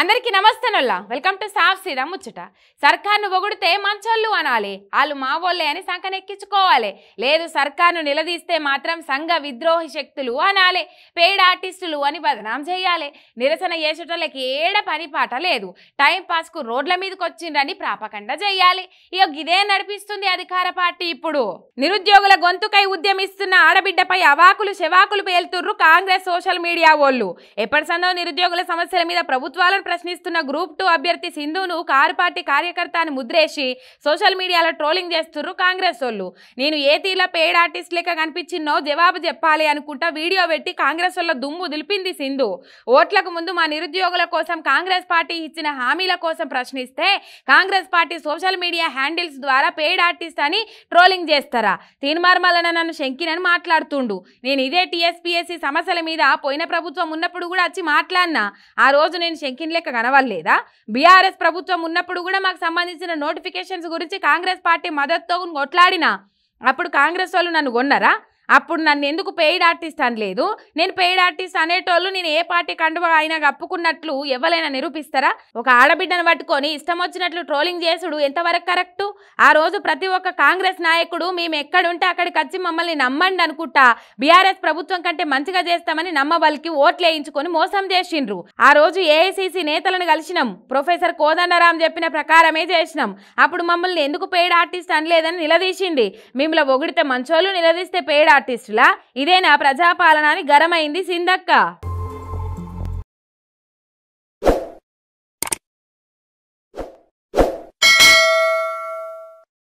అందరికీ నమస్తేనొల్లా welcome to సాఫ్ సీదా ముచ్చట సర్కార్ను పొగిడితే మంచోళ్ళు అనాలి వాళ్ళు మావోళ్ళే అని సంకనెక్కించుకోవాలి లేదు సర్కార్ను నిలదీస్తే మాత్రం సంఘ విద్రోహి శక్తులు అనాలి పెయిడ్ ఆర్టిస్టులు అని బదనాం చేయాలి నిరసన చేసేటోళ్ళకి ఏడ పని పాట లేదు టైం పాస్కు రోడ్ల మీదకి వచ్చిండ్రని ప్రాపకండ చేయాలి ఇక ఇదే నడిపిస్తుంది అధికార పార్టీ ఇప్పుడు నిరుద్యోగుల గొంతుకై ఉద్యమిస్తున్న ఆడబిడ్డపై అవాకులు శవాకులు పేలుతుర్రు కాంగ్రెస్ సోషల్ మీడియా వాళ్ళు ఎప్పటిసందో నిరుద్యోగుల సమస్యల మీద ప్రభుత్వాలను ప్రశ్నిస్తున్న గ్రూప్ టూ అభ్యర్థి సింధును కారు పార్టీ కార్యకర్త అని ముద్రేసి సోషల్ మీడియాలో ట్రోలింగ్ చేస్తున్నారు కాంగ్రెస్ వాళ్ళు నేను ఏ తీలా పేడ్ ఆర్టిస్ట్ లెక్క కనిపించిందో జవాబు చెప్పాలి అనుకుంటా వీడియో పెట్టి కాంగ్రెస్ వాళ్ళ దుమ్ము దులిపింది సింధు ఓట్లకు ముందు మా నిరుద్యోగుల కోసం కాంగ్రెస్ పార్టీ ఇచ్చిన హామీల కోసం ప్రశ్నిస్తే Congress party social media handles ద్వారా పేడ్ ఆర్టిస్ట్ అని ట్రోలింగ్ చేస్తారా తీన్మార్మలన నన్ను శంకినని మాట్లాడుతుండు నేను ఇదే టీఎస్పీఎస్సీ సమస్యల మీద పోయిన ప్రభుత్వం ఉన్నప్పుడు కూడా వచ్చి మాట్లాడినా ఆ రోజు నేను శంకిన్ లెక్క కనవలేదా బీఆర్ఎస్ ప్రభుత్వం ఉన్నప్పుడు కూడా మాకు సంబంధించిన నోటిఫికేషన్స్ గురించి కాంగ్రెస్ పార్టీ మద్దతుతో కొట్లాడినా అప్పుడు కాంగ్రెస్ వాళ్ళు నన్ను కొన్నారా అప్పుడు నన్ను ఎందుకు పెయిడ్ ఆర్టిస్ట్ అని లేదు నేను పెయిడ్ ఆర్టిస్ట్ అనేటోళ్ళు నేను ఏ పార్టీ కండువా అయినా కప్పుకున్నట్లు ఎవరైనా నిరూపిస్తారా ఒక ఆడబిడ్డను పట్టుకొని ఇష్టం వచ్చినట్లు ట్రోలింగ్ చేసుడు ఎంతవరకు కరెక్టు ఆ రోజు ప్రతి ఒక్క కాంగ్రెస్ నాయకుడు మేము ఎక్కడుంటే అక్కడికి వచ్చి మమ్మల్ని నమ్మండి అనుకుంటా బీఆర్ఎస్ ప్రభుత్వం కంటే మంచిగా చేస్తామని నమ్మబలికి ఓట్లు వేయించుకొని మోసం చేసిండ్రు ఆ రోజు ఏఐసిసి నేతలను కలిసినాం ప్రొఫెసర్ కోదండరాం చెప్పిన ప్రకారమే చేసినాం అప్పుడు మమ్మల్ని ఎందుకు పెయిడ్ ఆర్టిస్ట్ అనలేదని నిలదీసింది మిమ్మల్ని ఒగిడితే మంచోళ్ళు నిలదీస్తే పెయిడ్ ఆర్టిస్టులా ఇదేనా ప్రజాపాలన అని గరమైంది సిందక్క